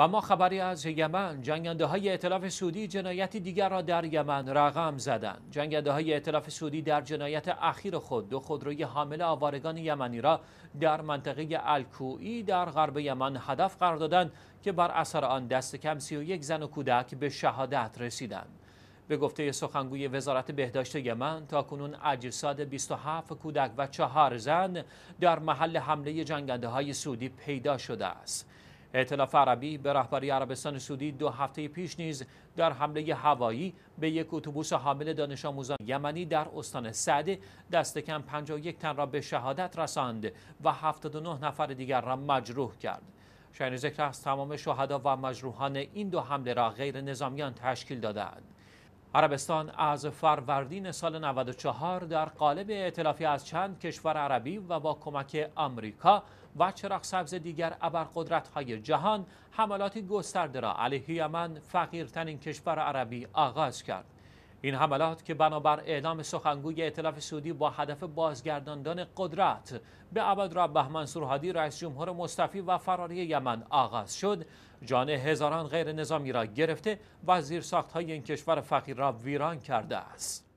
و ما خبری از یمن جنگنده های اطلاف سعودی جنایتی دیگر را در یمن رقم زدند جنگنده های اطلاف سعودی در جنایت اخیر خود دو خودروی حامل آوارگان یمنی را در منطقه الکوئی در غرب یمن هدف قرار دادند که بر اثر آن دست کم 31 زن و کودک به شهادت رسیدند به گفته سخنگوی وزارت بهداشت یمن تا کنون اجساد 27 کودک و 4 زن در محل حمله جنگنده های سعودی پیدا شده است اعتلاف عربی به رهبری عربستان سعودی دو هفته پیش نیز در حمله هوایی به یک اتوبوس حامل دانش آموزان یمنی در استان سعده دست کم 51 تن را به شهادت رساند و 79 نفر دیگر را مجروح کرد. شاین ذکر است تمام شهدا و مجروحان این دو حمله را غیر نظامیان تشکیل دادند. عربستان از فروردین سال 94 در قالب ائتلافی از چند کشور عربی و با کمک آمریکا و چراغ سبز دیگر ابرقدرت‌های جهان حملاتی گسترده را علیه یمن فقیرترین کشور عربی آغاز کرد. این حملات که بنابر اعلام سخنگوی ائتلاف سعودی با هدف بازگرداندن قدرت به عبدالربه منصور هادی رئیس جمهور مصطفی و فراری یمن آغاز شد جان هزاران غیر نظامی را گرفته و زیر ساخت های این کشور فقیر را ویران کرده است